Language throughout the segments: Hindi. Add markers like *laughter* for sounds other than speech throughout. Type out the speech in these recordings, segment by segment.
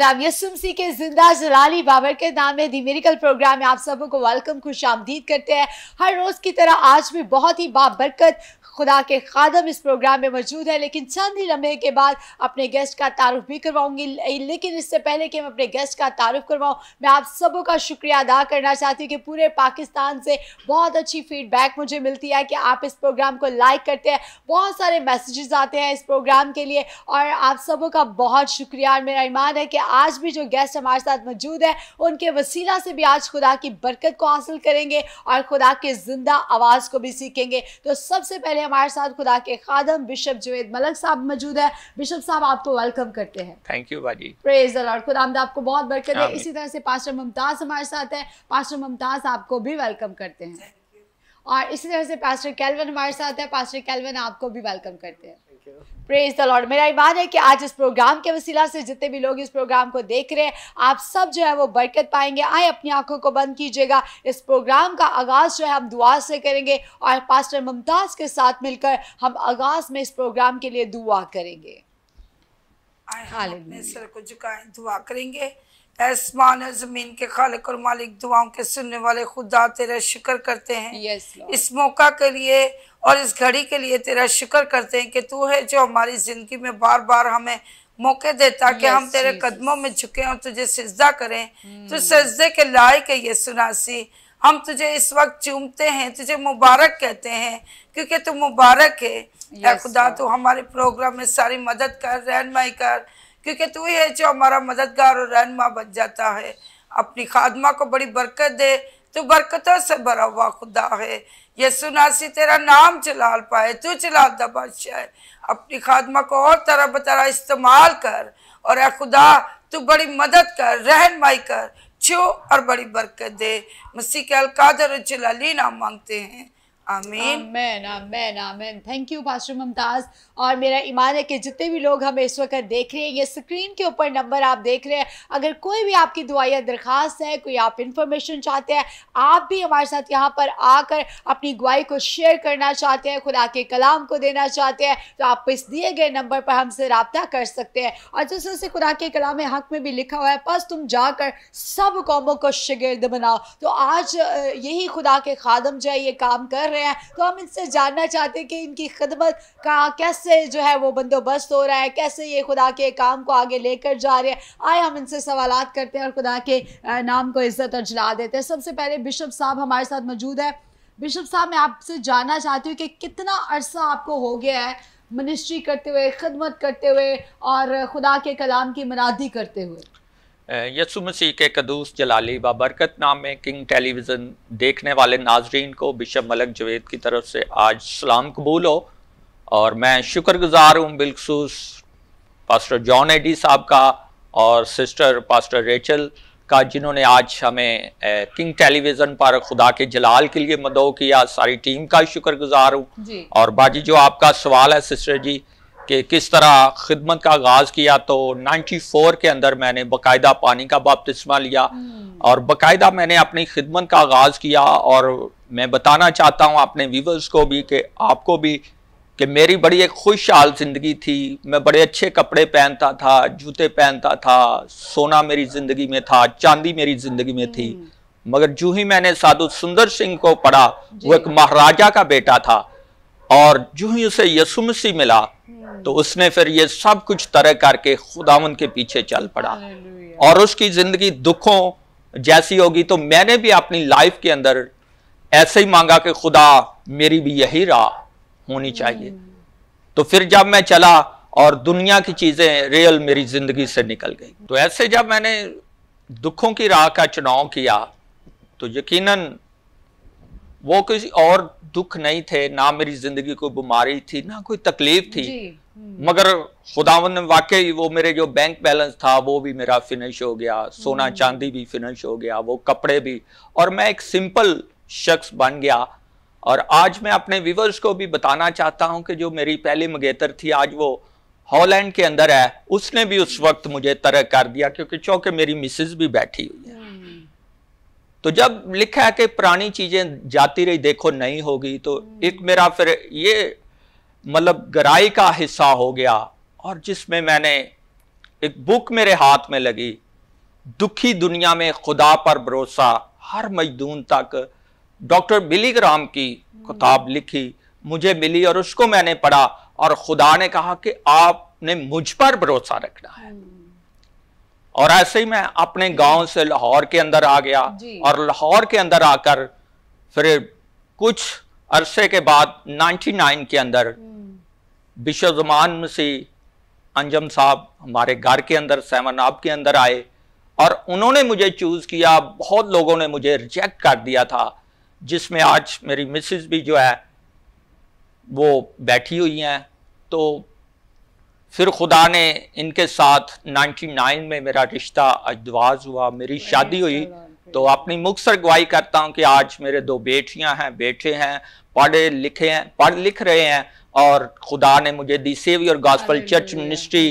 जनाब यसुम सी के जिंदा जलाली बाबर के नाम में दी मेरिकल प्रोग्राम में आप सबों को वेलकम खुश आमदीद करते हैं हर रोज़ की तरह आज भी बहुत ही बाबरकत खुदा के खादम इस प्रोग्राम में मौजूद है लेकिन चंद ही लम्हे के बाद अपने गेस्ट का तारुफ भी करवाऊंगी लेकिन इससे पहले कि मैं अपने गेस्ट का तारुफ करवाऊँ मैं आप सबों का शुक्रिया अदा करना चाहती हूँ कि पूरे पाकिस्तान से बहुत अच्छी फीडबैक मुझे मिलती है कि आप इस प्रोग्राम को लाइक करते हैं बहुत सारे मैसेजेस आते हैं इस प्रोग्राम के लिए और आप सबों का बहुत शुक्रिया और मेरा ईमान है कि आज भी जो गेस्ट हमारे साथ मौजूद है उनके वसीला से भी आज खुदा की बरकत को हासिल करेंगे और खुदा के ज़िंदा आवाज़ को भी सीखेंगे तो सबसे पहले हमारे साथ खुदा के खादम बिशप जुवेद मलक साहब मौजूद है बिशप साहब आपको वेलकम करते हैं थैंक यू बाजी प्रेज लॉर्ड खुदा आपको बहुत बरकत है इसी तरह से पास्टर मुमताज हमारे साथ है पास्टर मुमताज आपको भी वेलकम करते हैं और इसी तरह से पास्टर कैलवन हमारे साथ है पास्टर कैलवन आपको भी वेलकम करते हैं प्रेज द लॉर्ड मेरा ईमान है कि आज इस प्रोग्राम के वसीला से जितने भी लोग इस प्रोग्राम को देख रहे हैं आप सब जो है वो बरकत पाएंगे आए अपनी आंखों को बंद कीजिएगा इस प्रोग्राम का आगाज़ जो है हम दुआ से करेंगे और पास्टर मुमताज़ के साथ मिलकर हम आगाज़ में इस प्रोग्राम के लिए दुआ करेंगे सर को झुकाए दुआ करेंगे आसमान और जमीन के खालिक और मालिक दुआओं के सुनने वाले खुदा तेरा शुक्र करते हैं yes, इस मौका के लिए और इस घड़ी के लिए तेरा शुक्र करते हैं कि तू है जो हमारी जिंदगी में बार बार हमें मौके देता ताकि yes, हम तेरे Jesus. कदमों में झुके और तुझे सजदा करें hmm. तू सजदे के लायक है ये सुनासी हम तुझे इस वक्त चूमते हैं तुझे मुबारक कहते हैं क्योंकि तू मुबारक है yes, खुदा तू हमारे प्रोग्राम में सारी मदद कर रहनमाई कर क्योंकि तू ही है जो हमारा मददगार और रहनमा बन जाता है अपनी खादमा को बड़ी बरकत दे तू बरकतों से भरा हुआ खुदा है ये सुनासी तेरा नाम चलाल पाए तू चला बादशाह अपनी खादमा को और तरह बतरा इस्तेमाल कर और ए खुदा तू बड़ी मदद कर रहनमाई कर छो और बड़ी बरकत दे मसीह के अलकादर जलाली नाम मांगते हैं आमीन आमीन आमीन आमीन थैंक यू पास्टर मुमताज़ और मेरा ईमान है कि जितने भी लोग हमें इस वक्त देख रहे हैं ये स्क्रीन के ऊपर नंबर आप देख रहे हैं अगर कोई भी आपकी दुआ या दरख्वास्त है कोई आप इन्फॉर्मेशन चाहते हैं आप भी हमारे साथ यहाँ पर आकर अपनी गुआई को शेयर करना चाहते हैं खुदा के कलाम को देना चाहते हैं तो आप इस दिए गए नंबर पर हमसे रबता कर सकते हैं और जिस तरह से खुदा के कलाम हक में भी लिखा हुआ है बस तुम जाकर सब कौमों को शिगिर्द बनाओ तो आज यही खुदा के खादम जो है ये काम कर रहे हैं तो हम इनसे जानना चाहते हैं कि इनकी खदमत का कैसे कैसे जो है वो बंदोबस्त हो रहा है कैसे ये खुदा के काम को आगे लेकर जा रहे हैं आए हम इनसे सवाल करते हैं और खुदा के नाम को इज्जत और जला देते हैं सबसे पहले बिशप साहब हमारे साथ मौजूद है बिशप साहब मैं आपसे जानना चाहती हूँ कि कितना अरसा आपको हो गया है मिनिस्ट्री करते हुए खदमत करते हुए और खुदा के कलाम की मनादी करते हुए यसु मसीह के कदूस जलाली बाबरकत नाम में किंग टेलीविज़न देखने वाले नाजरीन को बिशप मलक जवेद की तरफ से आज सलाम कबूल हो और मैं शुक्रगुजार हूँ बिलखसूस पास्टर जॉन एडी साहब का और सिस्टर पास्टर रेचल का जिन्होंने आज हमें किंग टेलीविज़न पर खुदा के जलाल के लिए मदो किया सारी टीम का शुक्रगुजार हूँ और बाजी जो आपका सवाल है सिस्टर जी कि किस तरह खिदमत का आगाज़ किया तो 94 के अंदर मैंने बकायदा पानी का बपतिस्मा लिया हम्म। और बकायदा मैंने अपनी खिदमत का आगाज़ किया और मैं बताना चाहता हूँ अपने व्यूवर्स को भी कि आपको भी कि मेरी बड़ी एक खुशहाल ज़िंदगी थी मैं बड़े अच्छे कपड़े पहनता था जूते पहनता था सोना मेरी ज़िंदगी में था चांदी मेरी ज़िंदगी में थी हम्म। मगर जू ही मैंने साधु सुंदर सिंह को पढ़ा वो एक महाराजा का बेटा था और जू ही उसे यसुमसी मिला हम्म। तो उसने फिर ये सब कुछ तरह करके खुदावन के पीछे चल पड़ा और उसकी ज़िंदगी दुखों जैसी होगी तो मैंने भी अपनी लाइफ के अंदर ऐसे ही मांगा कि खुदा मेरी भी यही राह होनी चाहिए हम्म। तो फिर जब मैं चला और दुनिया की चीज़ें रियल मेरी ज़िंदगी से निकल गई तो ऐसे जब मैंने दुखों की राह का चुनाव किया तो यकीनन वो किसी और दुख नहीं थे ना मेरी ज़िंदगी कोई बीमारी थी ना कोई तकलीफ थी हम्म। मगर खुदावन ने वाकई वो मेरे जो बैंक बैलेंस था वो भी मेरा फिनिश हो गया सोना हम्म। चांदी भी फिनिश हो गया वो कपड़े भी और मैं एक सिंपल शख्स बन गया और आज मैं अपने व्यूवर्स को भी बताना चाहता हूं कि जो मेरी पहली मगेतर थी आज वो हॉलैंड के अंदर है उसने भी उस वक्त मुझे तरक कर दिया क्योंकि चौके मेरी मिसेज भी बैठी हुई है हम्म। तो जब लिखा है कि पुरानी चीजें जाती रही देखो नहीं होगी तो हम्म। एक मेरा फिर ये मतलब गराई का हिस्सा हो गया और जिसमें मैंने एक बुक मेरे हाथ में लगी दुखी दुनिया में खुदा पर भरोसा हर मजदून तक डॉक्टर बिली ग्राम की किताब लिखी मुझे मिली और उसको मैंने पढ़ा और खुदा ने कहा कि आपने मुझ पर भरोसा रखना है और ऐसे ही मैं अपने गांव से लाहौर के अंदर आ गया और लाहौर के अंदर आकर फिर कुछ अरसे के बाद 99 के अंदर विश्वजमान हम्म। मसीह अंजम साहब हमारे घर के अंदर सेवन आब के अंदर आए और उन्होंने मुझे चूज़ किया बहुत लोगों ने मुझे रिजेक्ट कर दिया था जिसमें आज मेरी मिसेस भी जो है वो बैठी हुई हैं तो फिर खुदा ने इनके साथ 99 में मेरा रिश्ता अजवाज हुआ मेरी शादी हुई तो अपनी मुख्तर गवाही करता हूँ कि आज मेरे दो बेटियाँ हैं बेटे हैं पढ़े लिखे हैं पढ़ लिख रहे हैं और खुदा ने मुझे दी सेवियर गॉस्पल चर्च मिनिस्ट्री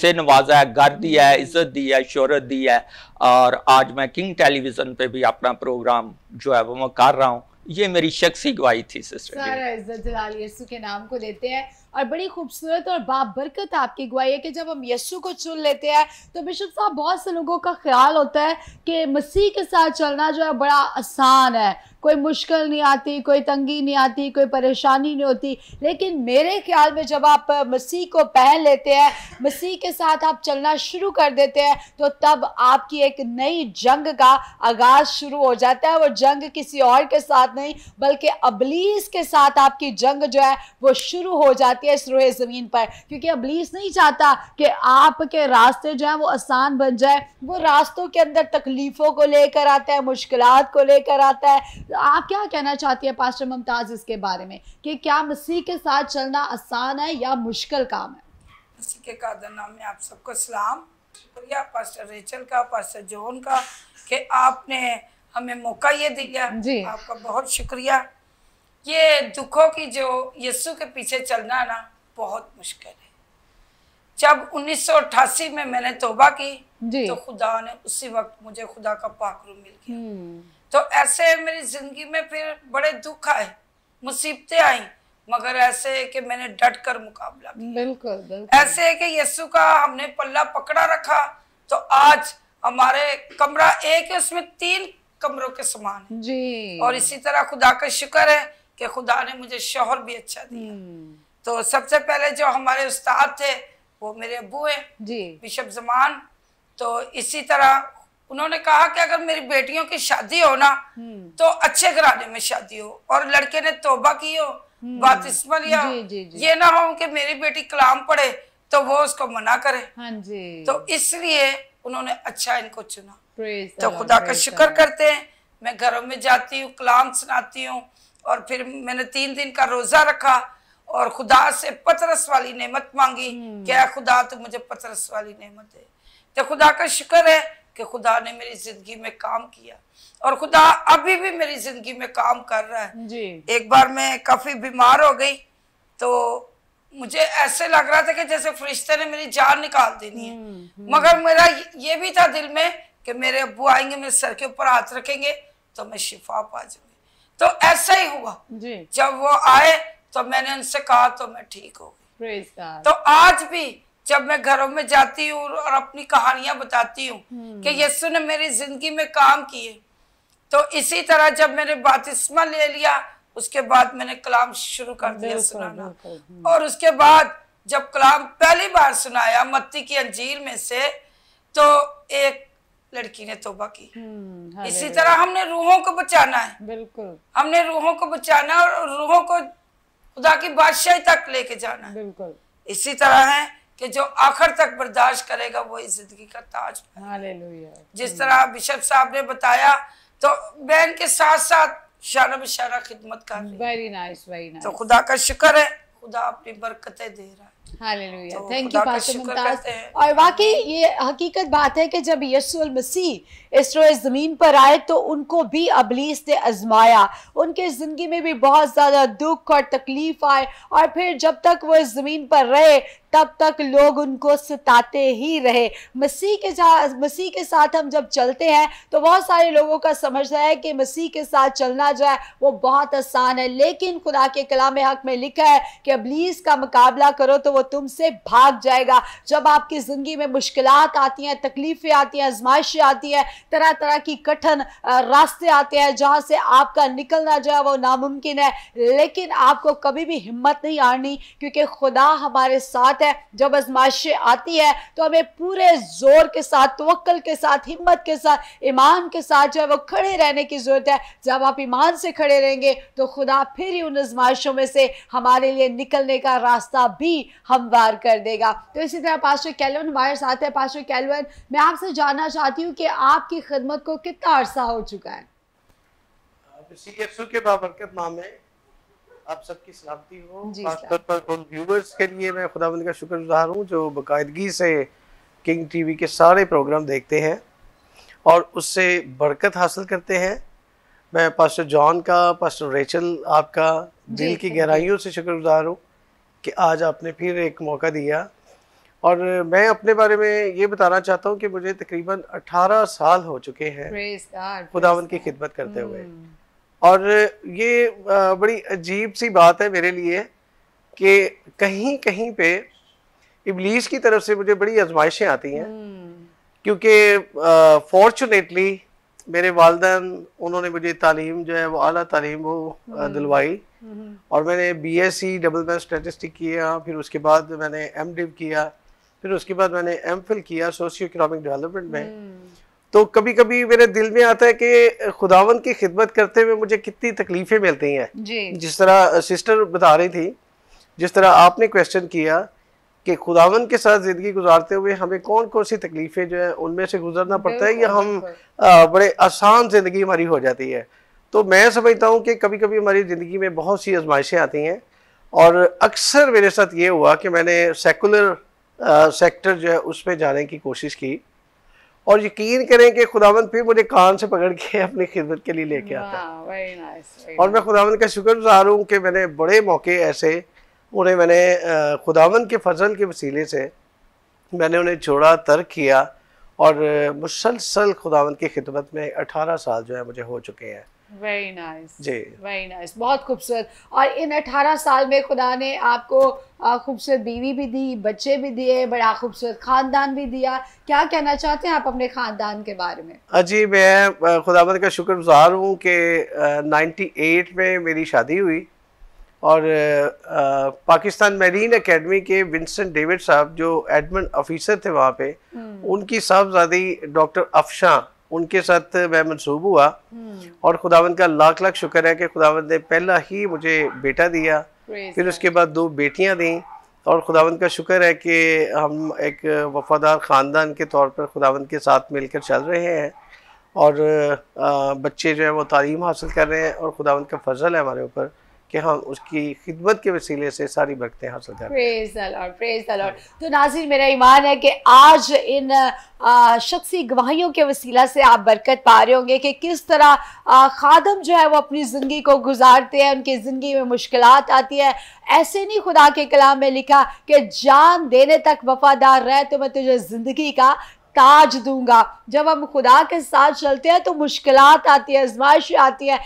से नवाजा है घर दिया है इज्जत दी है शोहरत दी है और आज मैं किंग टेलीविज़न पे भी अपना प्रोग्राम जो है वो मैं कर रहा हूँ ये मेरी शख्सी गवाही थी सिस्टर सारा इज्जत जलाल यसु के नाम को लेते हैं और बड़ी खूबसूरत और बाप बरकत आपकी गवाही है कि जब हम यसु को चुन लेते हैं तो बिशप साहब बहुत से लोगों का ख्याल होता है कि मसीह के साथ चलना जो है बड़ा आसान है कोई मुश्किल नहीं आती कोई तंगी नहीं आती कोई परेशानी नहीं होती लेकिन मेरे ख्याल में जब आप मसीह को पहन लेते हैं मसीह के साथ आप चलना शुरू कर देते हैं तो तब आपकी एक नई जंग का आगाज़ शुरू हो जाता है वो जंग किसी और के साथ नहीं बल्कि अबलीस के साथ आपकी जंग जो है वो शुरू हो जाती है इस रोहे ज़मीन पर क्योंकि अबलीस नहीं चाहता कि आपके रास्ते जो हैं वो आसान बन जाए वो रास्तों के अंदर तकलीफ़ों को लेकर आता है मुश्किल को लेकर आता है आप क्या कहना चाहती है पास्टर मुमताज इसके बारे में कि क्या मसीह के साथ चलना आसान है या मुश्किल काम है मसीह के कादर नाम में आप सबको सलाम शुक्रिया पास्टर रेचल का पास्टर जोन का कि आपने हमें मौका ये दिया जी आपका बहुत शुक्रिया ये दुखों की जो यस्सु के पीछे चलना ना बहुत मुश्किल है जब 1988 में मैंने तोबा की तो खुदा ने उसी वक्त मुझे खुदा का पाखरू मिल गया हम्म। तो ऐसे मेरी ज़िंदगी में फिर बड़े दुख आए मुसीबतें आई मगर ऐसे है कि मैंने डट कर मुकाबला बिल्कुल, बिल्कुल ऐसे है कि यस्सु का हमने पल्ला पकड़ा रखा तो आज हमारे कमरा एक है उसमें तीन कमरों के समान है जी और इसी तरह खुदा का शुक्र है कि खुदा ने मुझे शोहर भी अच्छा दिया हम्म। तो सबसे पहले जो हमारे उस्ताद थे वो मेरे अबू है जी बिशप जमान तो इसी तरह उन्होंने कहा कि अगर मेरी बेटियों की शादी हो ना हम्म। तो अच्छे घराने में शादी हो और लड़के ने तोबा की हो हम्म। बातिस्मा लिया जी, जी, जी. ये ना हो कि मेरी बेटी कलाम पढ़े तो वो उसको मना करे हाँ जी तो इसलिए उन्होंने अच्छा इनको चुना तो खुदा का शुक्र करते हैं मैं घरों में जाती हूँ कलाम सुनाती हूँ और फिर मैंने तीन दिन का रोजा रखा और खुदा से पतरस वाली नेमत मांगी हम्म। क्या खुदा तो मुझे पतरस वाली नेमत है तो खुदा का शुक्र है कि खुदा ने मेरी जिंदगी में काम किया और खुदा अभी भी मेरी जिंदगी में काम कर रहा है जी। एक बार मैं काफी बीमार हो गई तो मुझे ऐसे लग रहा था कि जैसे फरिश्ते ने मेरी जान निकाल देनी है हम्म, हम्म। मगर मेरा ये भी था दिल में कि मेरे अबू आएंगे मेरे सर के ऊपर हाथ रखेंगे तो मैं शिफा पा जाऊंगी तो ऐसा ही हुआ जी। जब वो आए तो मैंने उनसे कहा तो मैं ठीक हो गई तो आज भी जब मैं घरों में जाती हूँ और अपनी कहानियां बताती हूँ हम्म। कि यस्सु ने मेरी जिंदगी में काम किए तो इसी तरह जब मैंने बातिस्मा ले लिया उसके बाद मैंने कलाम शुरू कर दिया सुनाना हम्म। और उसके बाद जब कलाम पहली बार सुनाया मत्ती की अंजीर में से तो एक लड़की ने तोबा की हम्म, इसी तरह हमने रूहों को बचाना है बिल्कुल हमने रूहों को बचाना और रूहों को खुदा की बादशाही तक लेके जाना है बिल्कुल इसी तरह है कि जो आखिर तक बर्दाश्त करेगा वही जिंदगी का ताज जिस तरह बिशप साहब ने बताया तो बहन के साथ साथ शाना बशारा खिदमत कर वेरी नाइस वेरी नाइस तो खुदा का शुक्र है खुदा अपनी बरकतें दे रहा है थैंक यू मुमताज और वाकई ये हकीकत बात है कि जब यसूल मसीह इसरो ज़मीन पर आए तो उनको भी अबलीस ने आजमाया उनके ज़िंदगी में भी बहुत ज़्यादा दुख और तकलीफ़ आए और फिर जब तक वो इस ज़मीन पर रहे तब तक लोग उनको सताते ही रहे मसीह के साथ मसीह के साथ हम जब चलते हैं तो बहुत सारे लोगों का समझना है कि मसीह के साथ चलना जो है वो बहुत आसान है लेकिन खुदा के कलाम हक में लिखा है कि अबलीस का मुकाबला करो तो वो तुमसे भाग जाएगा जब आपकी ज़िंदगी में मुश्किल आती हैं तकलीफ़ें आती हैं आजमाइशें आती हैं तरह तरह की कठिन रास्ते आते हैं जहाँ से आपका निकलना जो है वो नामुमकिन है लेकिन आपको कभी भी हिम्मत नहीं आनी क्योंकि खुदा हमारे साथ है जब आजमाइशें आती है तो हमें पूरे ज़ोर के साथ तवक्ल के साथ हिम्मत के साथ ईमान के साथ जो है वो खड़े रहने की ज़रूरत है जब आप ईमान से खड़े रहेंगे तो खुदा फिर ही उन आजमाइशों में से हमारे लिए निकलने का रास्ता भी हमवार कर देगा तो इसी तरह पास्टर कैलवन हमारे साथ है पास्टर कैलवन मैं आपसे जानना चाहती हूँ कि आपकी खदमत को कितना अरसा हो चुका है के बाबरकत आप सबकी सलामती हो खासतौर पर उन व्यूवर्स के लिए मैं खुदा का शुक्र गुजार हूँ जो बाकायदगी से किंग टीवी के सारे प्रोग्राम देखते हैं और उससे बरकत हासिल करते हैं मैं पास्टर जॉन का पास्टर रेचल आपका दिल की गहराइयों से शुक्रगुजार हूँ कि आज आपने फिर एक मौका दिया और मैं अपने बारे में ये बताना चाहता हूँ कि मुझे तकरीबन 18 साल हो चुके हैं खुदावन की खिदमत करते हुए हम्म। और ये बड़ी अजीब सी बात है मेरे लिए कि कहीं कहीं पे इबलीस की तरफ से मुझे बड़ी आजमाइशें आती हैं हम्म। क्योंकि फॉर्चुनेटली मेरे वालदन उन्होंने मुझे तालीम जो है वो अली तालीम वो हम्म। दिलवाई और मैंने B S C double main statistic किया फिर उसके बाद मैंने एम डिव किया फिर उसके बाद मैंने एम फिल किया सोशियो इकोनॉमिक डेवलपमेंट में हम्म। तो कभी कभी मेरे दिल में आता है कि खुदावन की खिदमत करते हुए मुझे कितनी तकलीफें मिलती हैं जिस तरह सिस्टर बता रही थी जिस तरह आपने क्वेश्चन किया कि खुदावन के साथ ज़िंदगी गुजारते हुए हमें कौन कौन सी तकलीफ़ें जो है उनमें से गुजरना पड़ता है या हम आ, बड़े आसान ज़िंदगी हमारी हो जाती है तो मैं समझता हूँ कि कभी कभी हमारी ज़िंदगी में बहुत सी आजमाइशें आती हैं और अक्सर मेरे साथ ये हुआ कि मैंने सेकुलर सेक्टर जो है उस पर जाने की कोशिश की और यकीन करें कि खुदावन फिर मुझे कान से पकड़ के *laughs* अपनी खिदमत के लिए लेके आता है nice, और मैं खुदावन का शुक्रगुजार हूँ कि मैंने बड़े मौके ऐसे उन्हें मैंने खुदावन के फजल के वसीले से मैंने उन्हें छोड़ा तर्क किया और मुसलसल खुदावन की खिदमत में 18 साल जो है मुझे हो चुके हैं वेरी नाइस जी वेरी नाइस बहुत खूबसूरत और इन 18 साल में खुदा ने आपको खूबसूरत बीवी भी दी बच्चे भी दिए बड़ा खूबसूरत खानदान भी दिया क्या कहना चाहते हैं आप अपने खानदान के बारे में अजी मैं खुदा का शुक्रगुजार हूँ कि 98 में मेरी शादी हुई और आ, पाकिस्तान मेरीन एकेडमी के विंसेंट डेविड साहब जो एडमिन ऑफिसर थे वहाँ पे हम्म। उनकी साहबजादी डॉक्टर अफशा उनके साथ मैं मनसूब हुआ हम्म। और खुदावंद का लाख लाख शुक्र है कि खुदावंद ने पहला ही मुझे बेटा दिया फिर उसके बाद दो बेटियां दी और खुदावंद का शुक्र है कि हम एक वफादार ख़ानदान के तौर पर खुदावंद के साथ मिलकर चल रहे हैं और बच्चे जो हैं वो तालीम हासिल कर रहे हैं और खुदावंद का फजल है हमारे ऊपर कि हम हाँ, उसकी खिदमत के वसीले से सारी बरकतें हासिल करें तो नाजिर मेरा ईमान है कि आज इन शख्सी गवाहियों के वसीला से आप बरकत पा रहे होंगे कि किस तरह खादम जो है वो अपनी ज़िंदगी को गुजारते हैं उनकी ज़िंदगी में मुश्किल आती है ऐसे नहीं खुदा के कलाम में लिखा कि जान देने तक वफादार रहे तो मैं तुझे ज़िंदगी का ताज दूंगा जब हम खुदा के साथ चलते हैं तो मुश्किल आती है आजमाइश आती हैं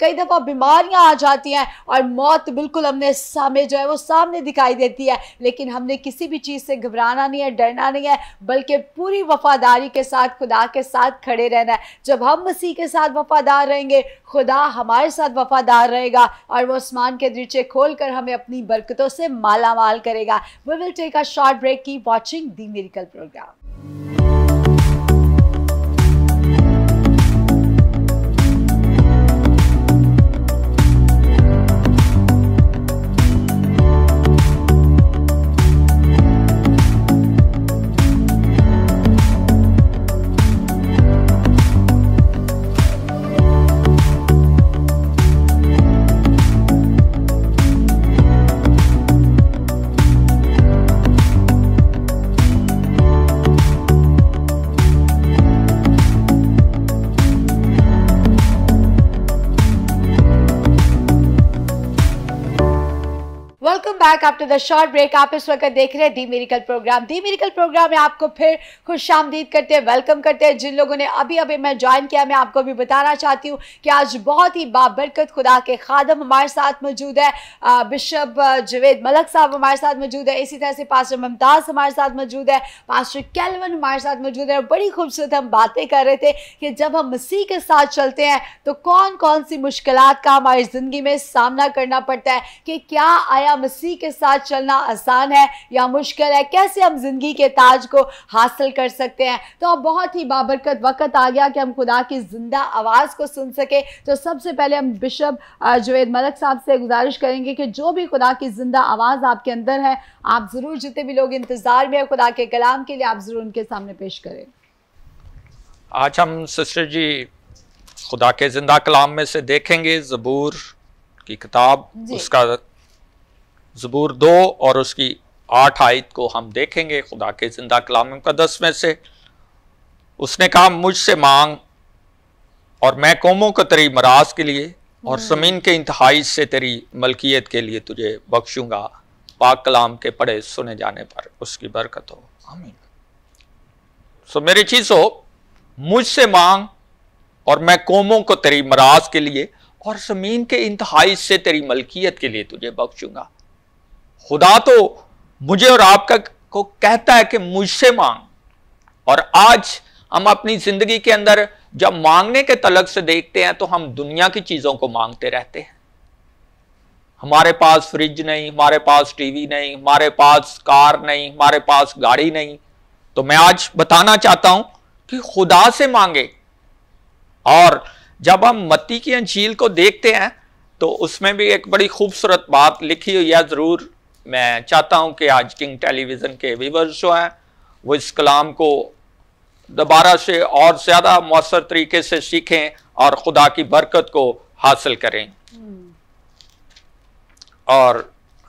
कई दफ़ा बीमारियां आ जाती हैं और मौत बिल्कुल हमने सामने जो है वो सामने दिखाई देती है लेकिन हमने किसी भी चीज़ से घबराना नहीं है डरना नहीं है बल्कि पूरी वफादारी के साथ खुदा के साथ खड़े रहना है जब हम मसीह के साथ वफादार रहेंगे खुदा हमारे साथ वफादार रहेगा और वह आसमान के दृचे खोल कर हमें अपनी बरकतों से माला करेगा we will take a short break keep watching the miracle program back after the short break आप इस वक्त देख रहे हैं दी मेरिकल प्रोग्राम दी मेरिकल प्रोग्राम में आपको फिर खुश आमदीद करते हैं वेलकम करते हैं जिन लोगों ने अभी अभी मैं ज्वाइन किया मैं आपको भी बताना चाहती हूँ कि आज बहुत ही बाबरकत खुदा के खादम हमारे साथ मौजूद है बिशप जवेद मलक साहब हमारे साथ मौजूद है इसी तरह से पास्टर मुमताज़ हमारे साथ मौजूद है पास्टर कैलवन हमारे साथ मौजूद है और बड़ी खूबसूरत हम बातें कर रहे थे कि जब हम मसीह के साथ चलते हैं तो कौन कौन सी मुश्किल का हमारी ज़िंदगी में सामना करना पड़ता है कि क्या आया मसीह किसी के साथ चलना आसान है या मुश्किल है कैसे हम ज़िंदगी के ताज को हासिल कर सकते हैं तो अब बहुत ही बाबरकत वक्त आ गया कि हम खुदा की ज़िंदा आवाज़ को सुन सके तो सबसे पहले हम बिशप जुवेद मलक साहब से गुजारिश करेंगे कि जो भी खुदा की ज़िंदा आवाज़ आपके अंदर है आप ज़रूर जितने भी लोग इंतज़ार में है खुदा के कलाम के लिए आप ज़रूर उनके सामने पेश करें आज हम सिस्टर जी खुदा के जिंदा कलाम में से देखेंगे जबूर की किताब उसका ज़बूर दो और उसकी आठ आयत को हम देखेंगे खुदा के ज़िंदा कलाम का दस में से उसने कहा मुझसे मांग और मैं कौमों का तेरी मराज के लिए और हम्म। ज़मीन के इंतहाई से तेरी मलकियत के लिए तुझे बख्शूँगा पाक कलाम के पढ़े सुने जाने पर उसकी बरकत हो आमीन सो मेरी चीज़ हो मुझसे मांग और मैं कौमों को तेरी मराज के लिए और ज़मीन के इंतहाई से तेरी मलकियत के लिए तुझे बख्शूँगा खुदा तो मुझे और आपका को कहता है कि मुझसे मांग और आज हम अपनी जिंदगी के अंदर जब मांगने के तलक से देखते हैं तो हम दुनिया की चीजों को मांगते रहते हैं हमारे पास फ्रिज नहीं हमारे पास टीवी नहीं हमारे पास कार नहीं हमारे पास गाड़ी नहीं तो मैं आज बताना चाहता हूं कि खुदा से मांगे और जब हम मत्ती की अंजील को देखते हैं तो उसमें भी एक बड़ी खूबसूरत बात लिखी हुई है जरूर मैं चाहता हूं कि आज किंग टेलीविज़न के व्यूवर्स जो हैं वो इस कलाम को दोबारा से और ज़्यादा मौसर तरीके से सीखें और खुदा की बरकत को हासिल करें और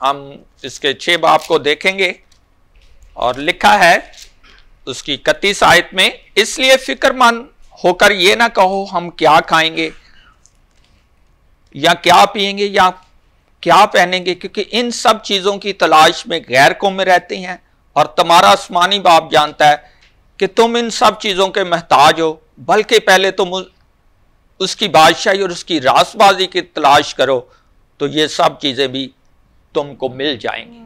हम इसके छः बाप को देखेंगे और लिखा है उसकी इकतीस आयत में इसलिए फिक्रमंद होकर ये ना कहो हम क्या खाएंगे या क्या पिएंगे या क्या पहनेंगे क्योंकि इन सब चीज़ों की तलाश में गैर कौम में रहती हैं और तुम्हारा आसमानी बाप जानता है कि तुम इन सब चीज़ों के महताज हो बल्कि पहले तुम उसकी बादशाही और उसकी रासबाजी की तलाश करो तो ये सब चीज़ें भी तुमको मिल जाएंगी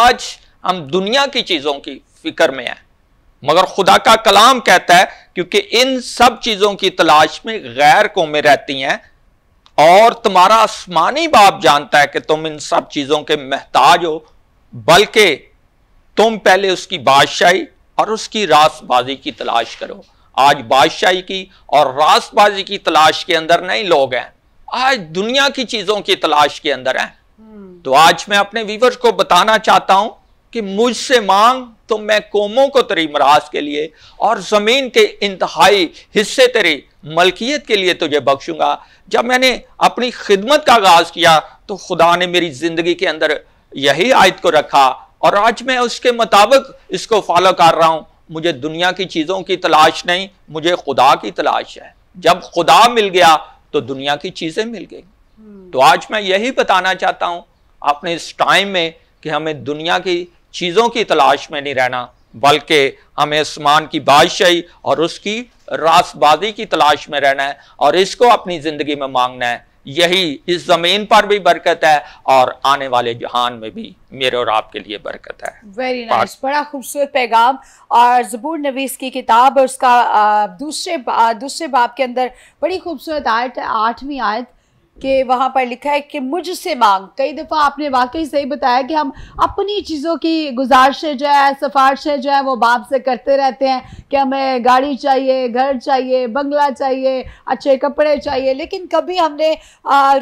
आज हम दुनिया की चीज़ों की फिक्र में हैं मगर खुदा का कलाम कहता है क्योंकि इन सब चीज़ों की तलाश में गैर कौमें रहती हैं और तुम्हारा आसमानी बाप जानता है कि तुम इन सब चीजों के महताज हो बल्कि तुम पहले उसकी बादशाही और उसकी रासबाजी की तलाश करो आज बादशाही की और रासबाजी की तलाश के अंदर नहीं लोग हैं आज दुनिया की चीजों की तलाश के अंदर हैं हम्म। तो आज मैं अपने वीवर को बताना चाहता हूं कि मुझसे मांग तो मैं कौमों को तेरी मराज के लिए और ज़मीन के इंतहाई हिस्से तेरी मलकियत के लिए तुझे बख्शूंगा जब मैंने अपनी खिदमत का आगाज़ किया तो खुदा ने मेरी ज़िंदगी के अंदर यही आयत को रखा और आज मैं उसके मुताबिक इसको फॉलो कर रहा हूं मुझे दुनिया की चीज़ों की तलाश नहीं मुझे खुदा की तलाश है जब खुदा मिल गया तो दुनिया की चीज़ें मिल गई हम्म। तो आज मैं यही बताना चाहता हूं आपने इस टाइम में कि हमें दुनिया की चीज़ों की तलाश में नहीं रहना बल्कि हमें आसमान की बादशाही और उसकी रासबाजी की तलाश में रहना है और इसको अपनी ज़िंदगी में मांगना है यही इस ज़मीन पर भी बरकत है और आने वाले जहान में भी मेरे और आपके लिए बरकत है वेरी नाइस nice. बड़ा खूबसूरत पैगाम और जबूर नवीस की किताब और उसका दूसरे दूसरे बाप के अंदर बड़ी खूबसूरत आयत आठवीं आयत कि वहाँ पर लिखा है कि मुझसे मांग कई दफ़ा आपने वाकई सही बताया कि हम अपनी चीज़ों की गुजारिशें जो है सिफारशें जो है वो बाप से करते रहते हैं कि हमें गाड़ी चाहिए घर चाहिए बंगला चाहिए अच्छे कपड़े चाहिए लेकिन कभी हमने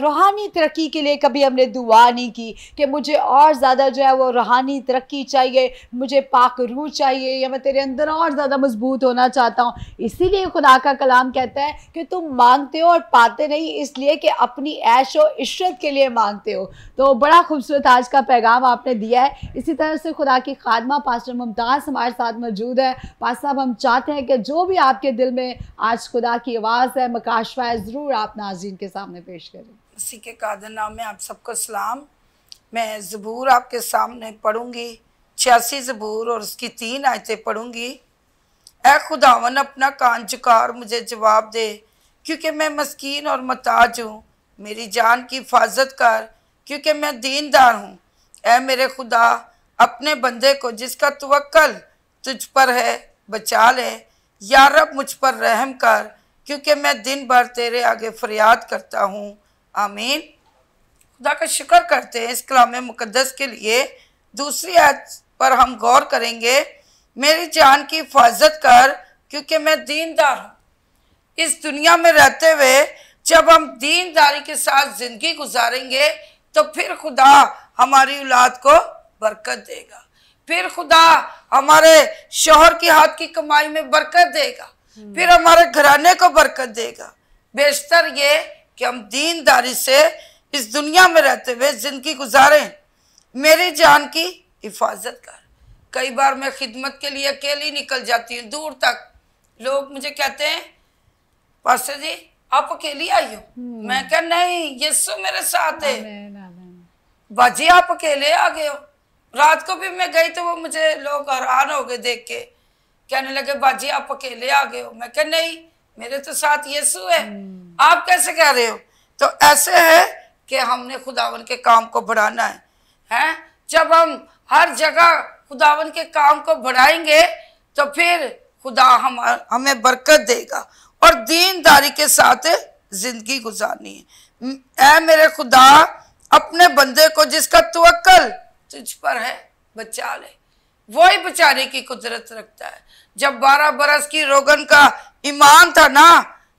रूहानी तरक्की के लिए कभी हमने दुआ नहीं की कि मुझे और ज़्यादा जो है वो रूहानी तरक्की चाहिए मुझे पाक रूह चाहिए या मैं तेरे अंदर और ज़्यादा मजबूत होना चाहता हूँ इसीलिए खुदा का कलाम कहता है कि तुम मांगते हो और पाते नहीं इसलिए कि अपने अपनी ऐश और इश्रत के लिए मांगते हो तो बड़ा खूबसूरत आज का पैगाम आपने दिया है इसी तरह से खुदा की खादमा पास्टर मुमताज़ हमारे साथ मौजूद है पास साहब हम चाहते हैं कि जो भी आपके दिल में आज खुदा की आवाज़ है मकाशवा है ज़रूर आप नाजीन के सामने पेश करें उसी के कादर नाम में आप सबको सलाम मैं ज़बूर आपके सामने पढ़ूँगी छियासी ज़बूर और उसकी तीन आयतें पढ़ूँगी ए खुदावन अपना कान चुकार मुझे जवाब दे क्योंकि मैं मस्किन और मताज हूँ मेरी जान की हिफाजत कर क्योंकि मैं दीनदार हूँ ए मेरे खुदा अपने बंदे को जिसका तवक्ल तुझ पर है बचा ले या रब मुझ पर रहम कर क्योंकि मैं दिन भर तेरे आगे फरियाद करता हूँ आमीन खुदा का शिक्र करते हैं इस कलाम मुकदस के लिए दूसरी आयत पर हम गौर करेंगे मेरी जान की हिफाजत कर क्योंकि मैं दीनदार हूँ इस दुनिया में रहते हुए जब हम दीनदारी के साथ ज़िंदगी गुजारेंगे तो फिर खुदा हमारी औलाद को बरकत देगा फिर खुदा हमारे शोहर के हाथ की कमाई में बरकत देगा फिर हमारे घराने को बरकत देगा बेशतर ये कि हम दीनदारी से इस दुनिया में रहते हुए ज़िंदगी गुजारें मेरी जान की हिफाजत कर कई बार मैं खिदमत के लिए अकेली निकल जाती हूँ दूर तक लोग मुझे कहते हैं पास्टर जी आप अकेली आई हो हम्म। मैं क्या नहीं यीशु मेरे साथ है बाजी आप अकेले आ गए हो रात को भी मैं गई तो वो मुझे लोग हैरान हो गए देख के कहने लगे बाजी आप अकेले आ गए हो मैं क्या नहीं मेरे तो साथ यीशु है हम्म। आप कैसे कह रहे हो तो ऐसे है कि हमने खुदावन के काम को बढ़ाना है हैं जब हम हर जगह खुदावन के काम को बढ़ाएंगे तो फिर खुदा हम हमें बरकत देगा और दीनदारी के साथ ज़िंदगी गुजारनी है ए मेरे खुदा अपने बंदे को जिसका तवक्ल तुझ पर है बचा ले वही बेचारे की कुदरत रखता है जब बारह बरस की रोगन का ईमान था ना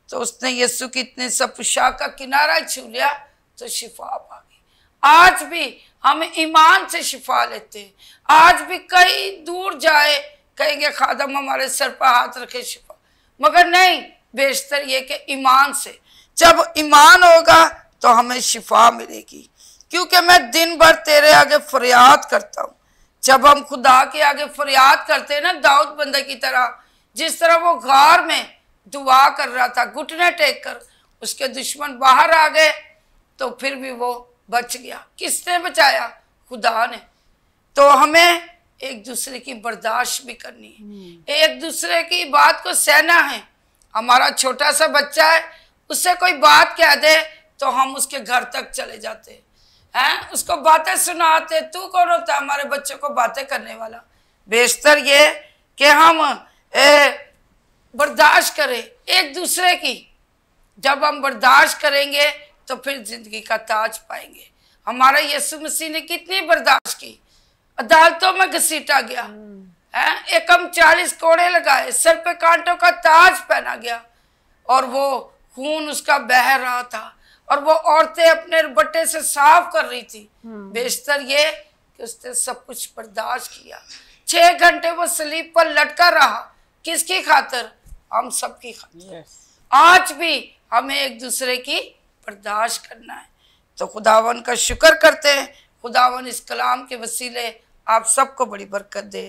तो उसने यस्सु की इतने सब पुशाक का किनारा छू लिया तो शिफा पा गई आज भी हम ईमान से शिफा लेते हैं आज भी कई दूर जाए कहेंगे खादम हमारे सर पर हाथ रखे शिफा मगर नहीं बेशतर ये कि ईमान से जब ईमान होगा तो हमें शिफा मिलेगी क्योंकि मैं दिन भर तेरे आगे फरियाद करता हूँ जब हम खुदा के आगे फरियाद करते हैं ना दाऊद बंदे की तरह जिस तरह वो गार में दुआ कर रहा था घुटने टेक कर उसके दुश्मन बाहर आ गए तो फिर भी वो बच गया किसने बचाया खुदा ने तो हमें एक दूसरे की बर्दाश्त भी करनी है हम्म। एक दूसरे की बात को सहना है हमारा छोटा सा बच्चा है उससे कोई बात कह दे तो हम उसके घर तक चले जाते हैं उसको बातें सुनाते तू कौन होता हमारे बच्चों को बातें करने वाला बेशतर ये कि हम बर्दाश्त करें एक दूसरे की जब हम बर्दाश्त करेंगे तो फिर ज़िंदगी का ताज पाएंगे हमारा यसु मसीह ने कितनी बर्दाश्त की अदालतों में घसीटा गया हम्म। एकम चालीस कोड़े लगाए सर पे कांटों का ताज पहना गया और वो खून उसका बह रहा था और वो औरतें अपने बट्टे से साफ कर रही थी हम्म। बेशतर ये कि उसने सब कुछ बर्दाश्त किया छह घंटे वो स्लीप पर लटका रहा किसकी खातर हम सबकी खातर खातिर yes. आज भी हमें एक दूसरे की बर्दाश्त करना है तो खुदावन का शुक्र करते हैं खुदावन इस कलाम के वसीले आप सबको बड़ी बरकत दे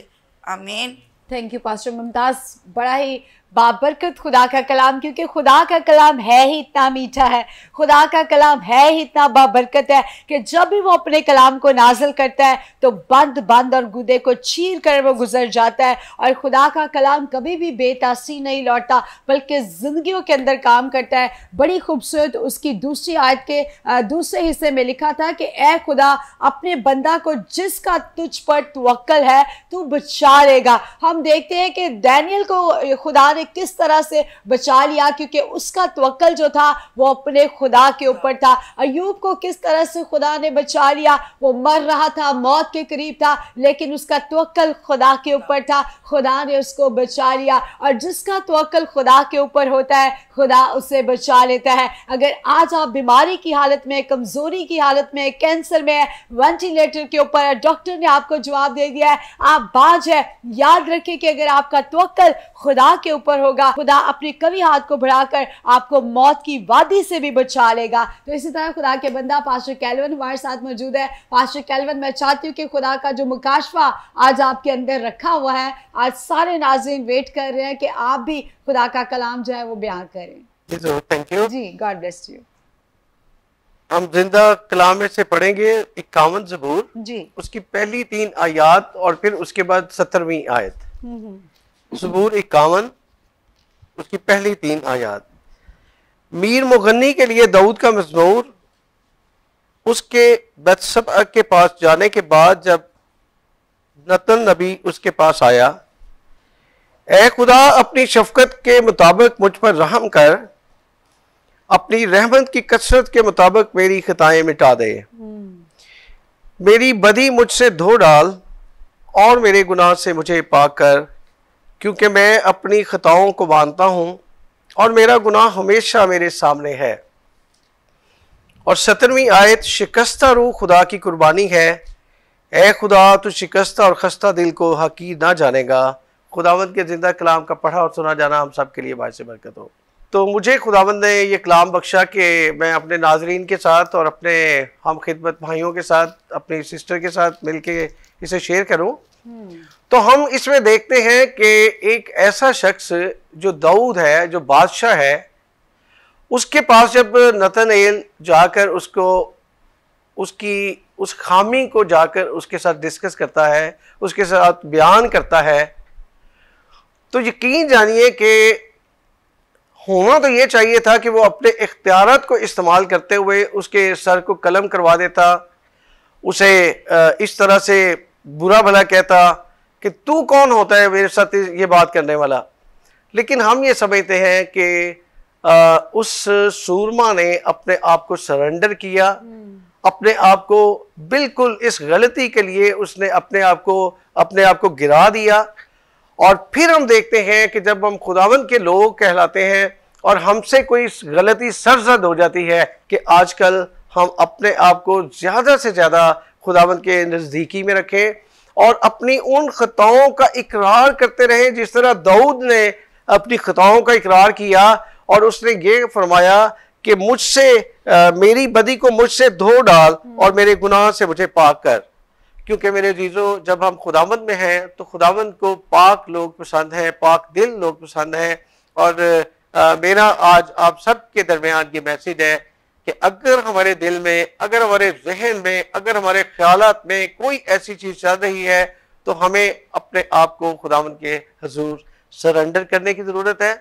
आमीन थैंक यू पास्टर मुमताज बड़ा ही बाबरकत खुदा का कलाम क्योंकि खुदा का कलाम है ही इतना मीठा है खुदा का कलाम है ही इतना बाबरकत है कि जब भी वो अपने कलाम को नाजल करता है तो बंद बंद और गुदे को चीर कर वो गुजर जाता है और खुदा का कलाम कभी भी बेतासी नहीं लौटता बल्कि ज़िंदगियों के अंदर काम करता है बड़ी खूबसूरत उसकी दूसरी आयत के दूसरे हिस्से में लिखा था कि ए खुदा अपने बंदा को जिसका तुझ पर तवक्ल है तू बचा लेगा हम देखते हैं कि डैनियल को खुदा ने ने किस तरह से बचा लिया क्योंकि उसका तवक्ल जो था वो अपने खुदा के ऊपर था अयूब को किस तरह से खुदा ने बचा लिया वो मर रहा था मौत के करीब था लेकिन उसका तवक्ल खुदा के ऊपर था खुदा ने उसको बचा लिया और जिसका तवक्ल खुदा के ऊपर होता है खुदा उसे बचा लेता है अगर आज आप बीमारी की हालत में कमज़ोरी की हालत में कैंसर में वेंटिलेटर के ऊपर डॉक्टर ने आपको जवाब दे दिया है आप बाज है याद रखें कि अगर आपका तवक्ल खुदा के ऊपर पर होगा खुदा अपने कवि हाथ को बढ़ाकर आपको मौत की वादी से भी बचा लेगा तो इसी तरह खुदा के बंदा पास्टर कैलवन हमारे साथ मौजूद है पास्टर कैलवन मैं चाहती हूँ कि खुदा का जो मुकाशवा आज आपके अंदर रखा हुआ है आज सारे नाजरीन वेट कर रहे हैं कि आप भी खुदा का कलाम जो है वो बयान करें थैंक यू जी गॉड ब्लेस यू हम जिंदा कलाम से पढ़ेंगे इक्यावन जबूर जी उसकी पहली तीन आयत और फिर उसके बाद सत्तरवीं आयत हम्म, हम्म। जबूर इक्यावन उसकी पहली तीन आयात मीर मुगनी के लिए दाऊद का मजमूर उसके बदसब के पास जाने के बाद जब नतन नबी उसके पास आया ए खुदा अपनी शफकत के मुताबिक मुझ पर रहम कर अपनी रहमत की कसरत के मुताबिक मेरी खताएं मिटा दे मेरी बदी मुझसे धो डाल और मेरे गुनाह से मुझे पाकर क्योंकि मैं अपनी खताओं को मानता हूँ और मेरा गुनाह हमेशा मेरे सामने है और सत्रहवीं आयत शिकस्ता रूह खुदा की कुर्बानी है ए खुदा तो शिकस्ता और खस्ता दिल को हकीर ना जानेगा खुदावंद के ज़िंदा कलाम का पढ़ा और सुना जाना हम सब के लिए से बरकत हो तो मुझे खुदावंद ने यह कलाम बख्शा कि मैं अपने नाजरीन के साथ और अपने हम खिदमत भाइयों के साथ अपनी सिस्टर के साथ मिलके इसे शेयर करूँ तो हम इसमें देखते हैं कि एक ऐसा शख्स जो दाऊद है जो बादशाह है उसके पास जब नतन जाकर उसको उसकी उस खामी को जाकर उसके साथ डिस्कस करता है उसके साथ बयान करता है तो यकीन जानिए कि होना तो ये चाहिए था कि वो अपने इख्तियारत को इस्तेमाल करते हुए उसके सर को कलम करवा देता उसे इस तरह से बुरा भला कहता कि तू कौन होता है मेरे साथ ये बात करने वाला लेकिन हम ये समझते हैं कि आ, उस सूरमा ने अपने आप को सरेंडर किया हम्म। अपने आप को बिल्कुल इस गलती के लिए उसने अपने आप को अपने आप को गिरा दिया और फिर हम देखते हैं कि जब हम खुदावन के लोग कहलाते हैं और हमसे कोई गलती सरजद हो जाती है कि आजकल हम अपने आप को ज़्यादा से ज़्यादा खुदावंद के नज़दीकी में रखें और अपनी उन ख़ताओं का इकरार करते रहें जिस तरह दाऊद ने अपनी ख़ताओं का इकरार किया और उसने ये फरमाया कि मुझसे मेरी बदी को मुझसे धो डाल और मेरे गुनाह से मुझे पाक कर क्योंकि मेरे जीजो जब हम खुदावंद में हैं तो खुदावंद को पाक लोग पसंद हैं पाक दिल लोग पसंद हैं और आ, मेरा आज आप सब के दरमियान ये मैसेज है कि अगर हमारे दिल में अगर हमारे जहन में अगर हमारे ख्याल में कोई ऐसी चीज चल रही है तो हमें अपने आप को खुदावन के हजूर सरेंडर करने की जरूरत है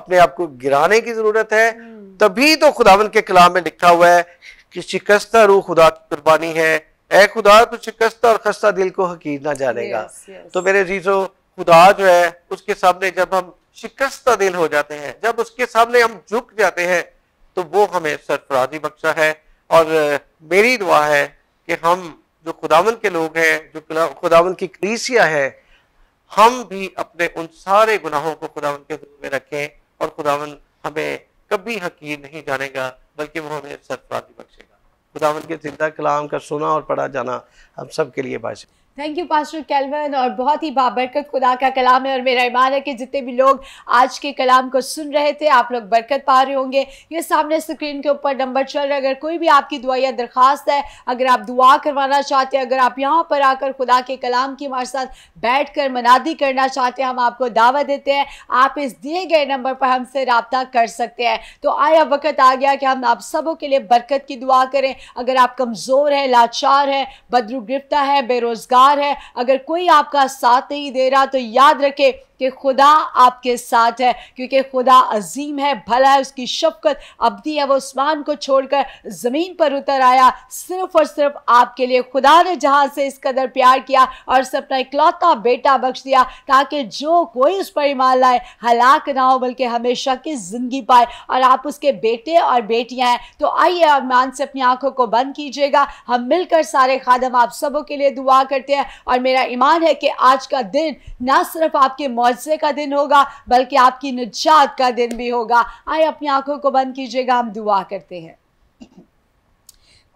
अपने आप को गिराने की जरूरत है हम्म। तभी तो खुदावन के कलाम में लिखा हुआ है कि शिकस्ता रूह खुदा की कुर्बानी है ए खुदा तो शिकस्ता और खस्ता दिल को हकीर ना जानेगा yes, yes. तो मेरे जीजो खुदा जो है उसके सामने जब हम शिकस्ता दिल हो जाते हैं जब उसके सामने हम झुक जाते हैं तो वो हमें सरफराजी बख्शा है और मेरी दुआ है कि हम जो खुदावन के लोग हैं जो खुदावन की क्रीसिया है हम भी अपने उन सारे गुनाहों को खुदावन के हजूर में रखें और खुदावन हमें कभी हकीर नहीं जानेगा बल्कि वो हमें सरफराजी बख्शेगा खुदावन के जिंदा कलाम का सुना और पढ़ा जाना हम सब के लिए बादशाह थैंक यू पास्टर कैलवन और बहुत ही बाबरकत खुदा का कलाम है और मेरा ईमान है कि जितने भी लोग आज के कलाम को सुन रहे थे आप लोग बरकत पा रहे होंगे ये सामने स्क्रीन के ऊपर नंबर चल रहा है अगर कोई भी आपकी दुआ या दरख्वास्त है अगर आप दुआ करवाना चाहते हैं अगर आप यहाँ पर आकर खुदा के कलाम की हमारे साथ बैठ कर मनादी करना चाहते हैं हम आपको दावा देते हैं आप इस दिए गए नंबर पर हमसे रबता कर सकते हैं तो आया वक्त आ गया कि हम आप सबों के लिए बरकत की दुआ करें अगर आप कमज़ोर हैं लाचार हैं बदरू है बेरोज़गार कार है अगर कोई आपका साथ नहीं दे रहा तो याद रखे कि खुदा आपके साथ है क्योंकि खुदा अजीम है भला है उसकी शफकत अबदी है वो उस्मान को छोड़कर ज़मीन पर उतर आया सिर्फ और सिर्फ आपके लिए खुदा ने जहाँ से इस कदर प्यार किया और उसे अपना इकलौता बेटा बख्श दिया ताकि जो कोई उस पर ईमान लाए हलाक ना हो बल्कि हमेशा की ज़िंदगी पाए और आप उसके बेटे और बेटियाँ हैं तो आइए ईमान से अपनी आँखों को बंद कीजिएगा हम मिलकर सारे खादम आप सबों के लिए दुआ करते हैं और मेरा ईमान है कि आज का दिन ना सिर्फ आपके मुआवजे का दिन होगा बल्कि आपकी निजात का दिन भी होगा आए अपनी आंखों को बंद कीजिएगा हम दुआ करते हैं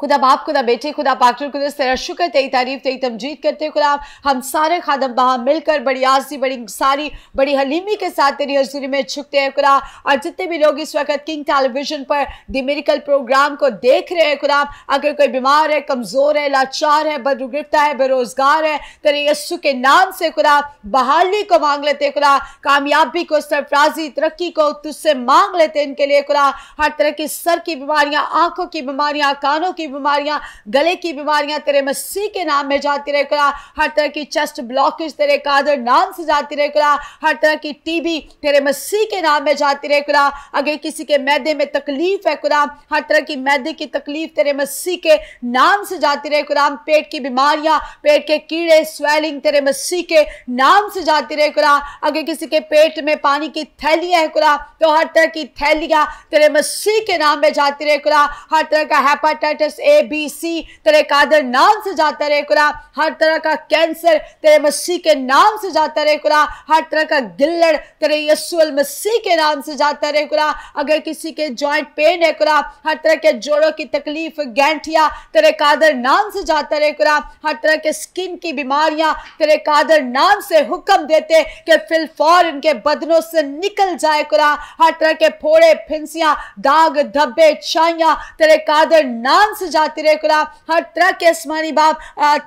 खुदा बाप खुदा बेटे खुदा पाकर खुदा तेरा शुक्र तेरी तारीफ तेरी तमजीद करते खुदा हम सारे खादम बहा मिलकर बड़ी आजी बड़ी सारी बड़ी हलीमी के साथ तेरी हजूरी में छुकते हैं खुदा और जितने भी लोग इस वक्त किंग टेलीविजन पर दी मेरिकल प्रोग्राम को देख रहे हैं खुदा अगर कोई बीमार है कमज़ोर है लाचार है बदगुफ्ता है बेरोज़गार है तेरे यस्सु के नाम से खुदा बहाली को मांग लेते खुदा कामयाबी को सरफराजी तरक्की को तुझसे मांग लेते इनके लिए खुदा हर तरह की सर की बीमारियाँ आँखों की बीमारियाँ कानों की बीमारियां गले की बीमारियां तेरे मसीह के नाम में जाती रहे करा हर तरह की चेस्ट ब्लॉकेज तेरे कादर नाम से जाती रहे करा हर तरह की टीबी तेरे मसीह के नाम में जाती रहे करा अगर किसी के मैदे में तकलीफ है कुरा हर तरह की मैदे की तकलीफ तेरे मसीह के नाम से जाती रहे कुरा पेट की बीमारियां पेट के कीड़े स्वेलिंग तेरे मसीह के नाम से जाती रहे कुरा अगर किसी के पेट में पानी की थैलियां है कुरा तो हर तरह की थैलियां तेरे मसीह के नाम में जाती रहे कुरा हर तरह का हेपाटाइटिस ए बी सी तेरे कादर नाम से जाता रहे खुदा हर तरह का कैंसर तेरे मसीह के नाम से जाता रहे खुदा हर तरह का गिल्लड़ तेरे यस्सुल मसीह के नाम से जाता रहे खुदा अगर किसी के जॉइंट पेन है खुदा हर तरह के जोड़ों की तकलीफ गैंठिया तेरे कादर नाम से जाता रहे खुदा हर तरह के स्किन की बीमारियां तेरे कादर नाम से हुक्म देते कि फिल फॉर इनके बदनों से निकल जाए खुदा हर तरह के फोड़े फिंसियां दाग धब्बे छाइया तेरे कादर नाम से जाती रहे खुदा हर तरह के आसमानी बाप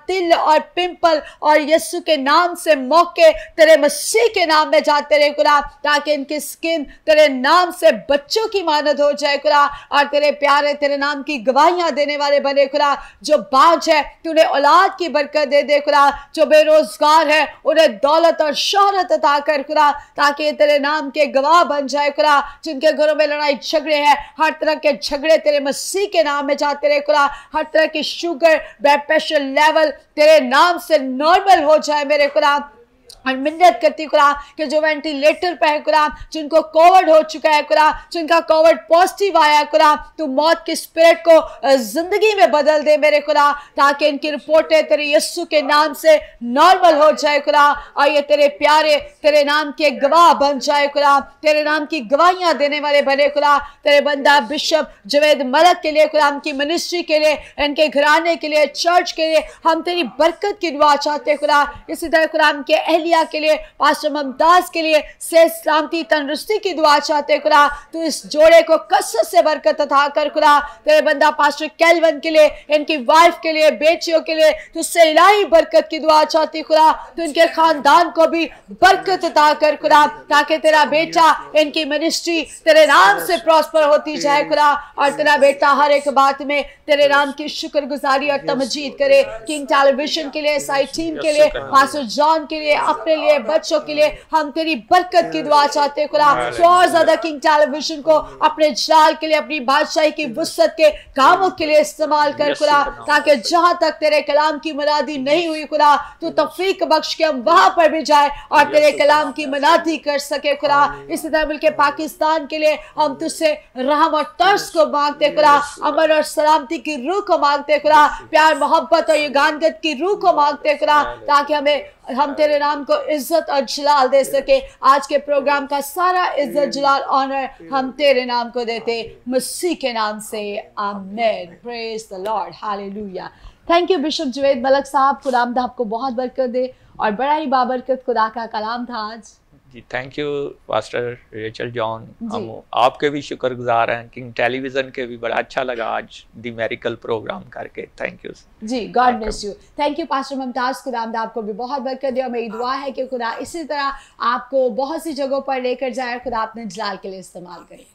तिल और पिंपल और यस्सु के नाम से मौके तेरे मसीह के नाम में जाते रहे खुदा ताकि इनकी स्किन तेरे नाम से बच्चों की मानद हो जाए खुदा और तेरे प्यारे तेरे नाम की गवाहियां देने वाले बने खुदा जो बाज है तूने औलाद की बरकत दे दे खुदा जो बेरोजगार है उन्हें दौलत और शहरत अता कर खुदा ताकि तेरे नाम के गवाह बन जाए खुदा जिनके घरों में लड़ाई झगड़े हैं हर तरह के झगड़े तेरे मसीह के नाम में जाते रहे खुदा हर तरह की शुगर ब्लड प्रेशर लेवल तेरे नाम से नॉर्मल हो जाए मेरे खुदा और मिन्नत करती खुदा कि जो वेंटिलेटर पर है खुदा जिनको कोविड हो चुका है खुदा जिनका कोविड पॉजिटिव आया है खुदा तो मौत की स्पिरिट को ज़िंदगी में बदल दे मेरे खुदा ताकि इनकी रिपोर्टें तेरे यस्सु के नाम से नॉर्मल हो जाए खुरा और ये तेरे प्यारे तेरे नाम के गवाह बन जाए खुरा तेरे नाम की गवाहियाँ देने वाले बने खुरा तेरे बंदा बिशप जवेद मलक के लिए खुदा उनकी मिनिस्ट्री के लिए इनके घराने के लिए चर्च के लिए हम तेरी बरकत की दुआ चाहते खुदा इसी तरह खुदा उनके अहलिया भैया के लिए पास्टर ममताज के लिए से शांति तंदुरुस्ती की दुआ चाहते खुदा तो इस जोड़े को कसरत से बरकत अथा कर खुदा तेरे बंदा पास्टर कैलवन के लिए इनकी वाइफ के लिए बेटियों के लिए तो तुझसे इलाही बरकत की दुआ चाहती खुदा तो इनके खानदान को भी बरकत अता कर खुदा ताकि तेरा बेटा इनकी मिनिस्ट्री तेरे नाम से प्रॉस्पर होती जाए खुदा और तेरा बेटा हर एक बात में तेरे नाम की शुक्रगुजारी और तमजीद करे किंग टेलीविजन के लिए साई टीम के लिए मासूर जॉन के लिए अपने लिए बच्चों के लिए हम तेरी बरकत की दुआ चाहते हैं खुदा तो और ज्यादा किंग टेलीविजन को अपने जलाल के लिए अपनी बादशाही की वसत के कामों के लिए इस्तेमाल कर खुदा ताकि जहां तक तेरे कलाम की मनादी नहीं हुई खुदा तो तफरीक बख्श के हम वहां पर भी जाए और तेरे कलाम की मनादी कर सके खुदा इसी तरह मिलकर पाकिस्तान के लिए हम तुझसे राम और तर्स को मांगते खुदा अमन और सलामती की रूह को मांगते खुदा प्यार मोहब्बत और युगानगत की रूह को मांगते खुदा ताकि हमें हम तेरे नाम को इज्जत और जलाल दे सके आज के प्रोग्राम का सारा इज्जत जलाल ऑनर हम तेरे नाम को देते मसीह के नाम से आमेन प्रेज द लॉर्ड हालेलुया thank you bishop Juved Malak साहब खुदाम आपको बहुत बरकत दे और बड़ा ही बाबरकत खुदा का कलाम था आज जी thank you master Rachel John हम आपके भी शुक्रगुजार हैं किंग टेलीविजन के भी बड़ा अच्छा लगा आज दी मेरिकल प्रोग्राम करके थैंक यू जी God bless you thank you pastor Mumtaz खुदा आपको भी बहुत बरकत दिया मेरी हाँ. दुआ है कि खुदा इसी तरह आपको बहुत सी जगहों पर लेकर जाए खुदा अपने जलाल के लिए इस्तेमाल करें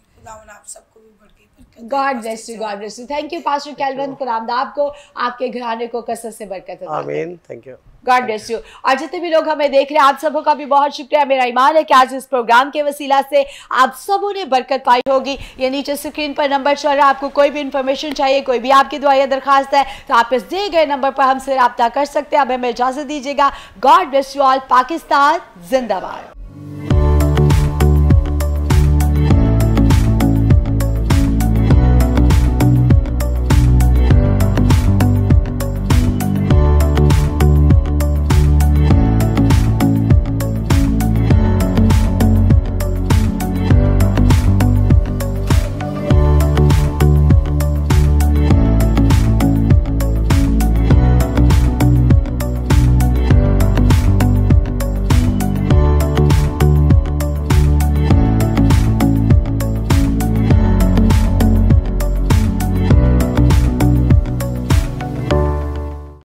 God bless you God bless you thank you pastor Calvin खुदा आपको आपके घराने को कसर से बरकत आमीन thank you God bless you और जितने भी लोग हमें देख रहे हैं आप सबों का भी बहुत शुक्रिया मेरा ईमान है कि आज इस प्रोग्राम के वसीला से आप सबों ने बरकत पाई होगी ये नीचे स्क्रीन पर नंबर चल रहा है आपको कोई भी इन्फॉर्मेशन चाहिए कोई भी आपकी दुआ या दरखास्त है तो आप इस दिए गए नंबर पर हमसे रबता कर सकते हैं अब हमें इजाज़त दीजिएगा God bless you all Pakistan जिंदाबाद